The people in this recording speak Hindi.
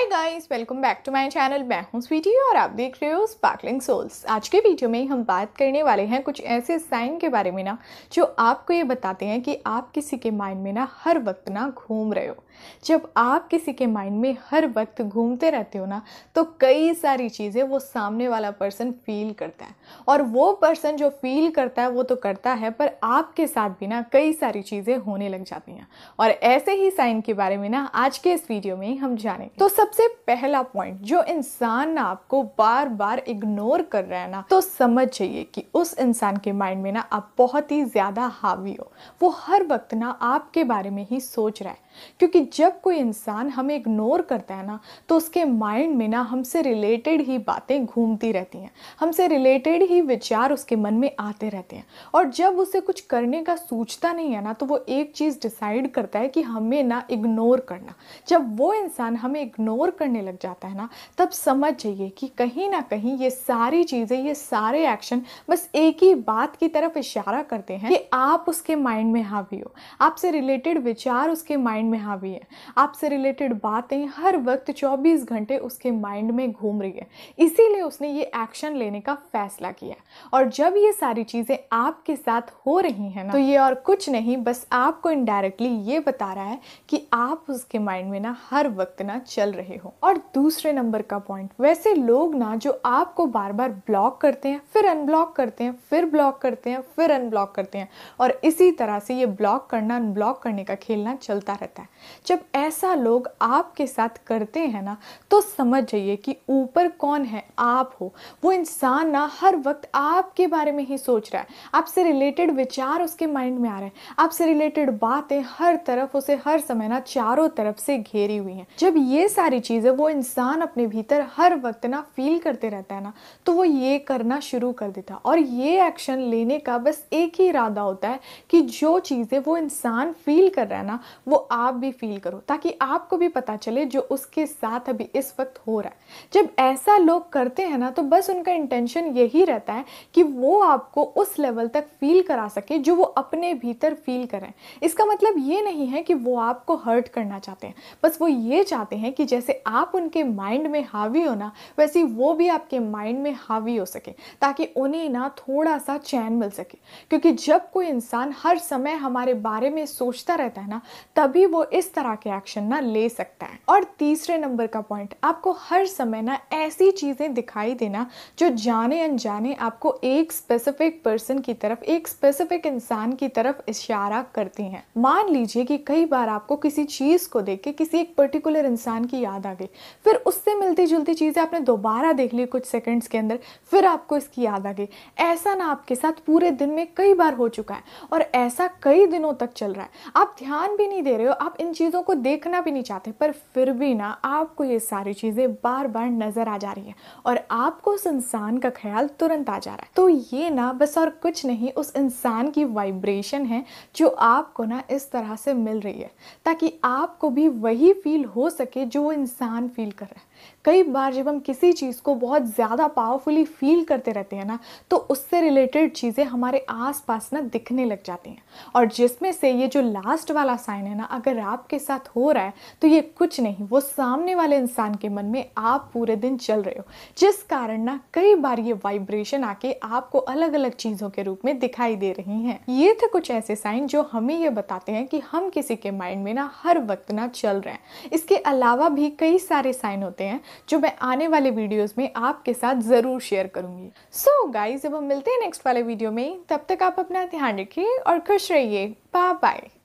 hi guys welcome back to my channel मैं हूं स्वीटी और आप देख रहे हो स्पार्कलिंग सोल्स आज के वीडियो में हम बात करने वाले हैं कुछ ऐसे साइन के बारे में ना जो आपको ये बताते हैं कि आप किसी के माइंड में ना हर वक्त ना घूम रहे हो जब आप किसी के माइंड में हर वक्त घूमते रहते हो ना तो कई सारी चीज़ें वो सामने वाला पर्सन फील करता है और वो पर्सन जो फील करता है वो तो करता है पर आपके साथ भी ना कई सारी चीज़ें होने लग जाती हैं और ऐसे ही साइन के बारे में ना आज के इस वीडियो में हम जानेंगे तो सब सबसे पहला पॉइंट जो इंसान ना आपको बार बार इग्नोर कर रहा है ना तो समझ जाइए कि उस इंसान के माइंड में ना आप बहुत ही ज़्यादा हावी हो वो हर वक्त ना आपके बारे में ही सोच रहा है क्योंकि जब कोई इंसान हमें इग्नोर करता है ना तो उसके माइंड में ना हमसे रिलेटेड ही बातें घूमती रहती हैं हमसे रिलेटेड ही विचार उसके मन में आते रहते हैं और जब उसे कुछ करने का सोचता नहीं है ना तो वो एक चीज़ डिसाइड करता है कि हमें ना इग्नोर करना जब वो इंसान हमें इग्नोर इग्नोर करने लग जाता है ना तब समझ जाइए कि कहीं ना कहीं ये सारी चीज़ें ये सारे एक्शन बस एक ही बात की तरफ इशारा करते हैं कि आप उसके माइंड में हावी हो आपसे रिलेटेड विचार उसके माइंड में हावी है आपसे रिलेटेड बातें हर वक्त 24 घंटे उसके माइंड में घूम रही है इसीलिए उसने ये एक्शन लेने का फैसला किया और जब ये सारी चीज़ें आपके साथ हो रही हैं ना तो ये और कुछ नहीं बस आपको इनडायरेक्टली ये बता रहा है कि आप उसके माइंड में ना हर वक्त ना चल रहे रहे हो और दूसरे नंबर का पॉइंट वैसे लोग ना जो आपको बार बार ब्लॉक करते हैं फिर अनब्लॉक करते हैं फिर ब्लॉक करते हैं फिर अनब्लॉक करते हैं और इसी तरह से ये ब्लॉक करना अनब्लॉक करने का खेलना चलता रहता है जब ऐसा लोग आपके साथ करते हैं ना तो समझ जाइए कि ऊपर कौन है आप हो वो इंसान ना हर वक्त आपके बारे में ही सोच रहा है आपसे रिलेटेड विचार उसके माइंड में आ रहे हैं आपसे रिलेटेड बातें हर तरफ उसे हर समय ना चारों तरफ से घेरी हुई हैं जब ये सारी सारी चीज़ें वो इंसान अपने भीतर हर वक्त ना फील करते रहता है ना तो वो ये करना शुरू कर देता और ये एक्शन लेने का बस एक ही इरादा होता है कि जो चीज़ें वो इंसान फील कर रहा है ना वो आप भी फील करो ताकि आपको भी पता चले जो उसके साथ अभी इस वक्त हो रहा है जब ऐसा लोग करते हैं ना तो बस उनका इंटेंशन यही रहता है कि वो आपको उस लेवल तक फील करा सके जो वो अपने भीतर फील करें इसका मतलब ये नहीं है कि वो आपको हर्ट करना चाहते हैं बस वो ये चाहते हैं कि जैसे जैसे आप उनके माइंड में हावी हो ना वैसे वो भी आपके माइंड में हावी हो सके ताकि उन्हें ना थोड़ा सा चैन मिल सके क्योंकि जब कोई इंसान हर समय हमारे बारे में सोचता रहता है ना तभी वो इस तरह के एक्शन ना ले सकता है और तीसरे नंबर का पॉइंट आपको हर समय ना ऐसी चीज़ें दिखाई देना जो जाने अनजाने आपको एक स्पेसिफिक पर्सन की तरफ एक स्पेसिफिक इंसान की तरफ इशारा करती हैं मान लीजिए कि कई बार आपको किसी चीज़ को देख के किसी एक पर्टिकुलर इंसान की याद आ गई फिर उससे मिलती जुलती चीज़ें आपने दोबारा देख ली कुछ सेकंड्स के अंदर फिर आपको इसकी याद आ गई ऐसा ना आपके साथ पूरे दिन में कई बार हो चुका है और ऐसा कई दिनों तक चल रहा है आप ध्यान भी नहीं दे रहे हो आप इन चीज़ों को देखना भी नहीं चाहते पर फिर भी ना आपको ये सारी चीज़ें बार बार नज़र आ जा रही हैं और आपको उस इंसान का ख्याल तुरंत आ जा रहा है तो ये ना बस और कुछ नहीं उस इंसान की वाइब्रेशन है जो आपको ना इस तरह से मिल रही है ताकि आपको भी वही फील हो सके जो इंसान फील कर रहा है कई बार जब हम किसी चीज़ को बहुत ज़्यादा पावरफुली फील करते रहते हैं ना तो उससे रिलेटेड चीज़ें हमारे आसपास ना दिखने लग जाती हैं और जिसमें से ये जो लास्ट वाला साइन है ना अगर आपके साथ हो रहा है तो ये कुछ नहीं वो सामने वाले इंसान के मन में आप पूरे दिन चल रहे हो जिस कारण ना कई बार ये वाइब्रेशन आके आपको अलग अलग चीज़ों के रूप में दिखाई दे रही हैं ये थे कुछ ऐसे साइन जो हमें ये बताते हैं कि हम किसी के माइंड में ना हर वक्त ना चल रहे हैं इसके अलावा भी कई सारे साइन होते हैं हैं जो मैं आने वाले वीडियोज़ में आपके साथ ज़रूर शेयर करूँगी सो so, गाइज अब हम मिलते हैं नेक्स्ट वाले वीडियो में तब तक आप अपना ध्यान रखिए और खुश रहिए बाय बाय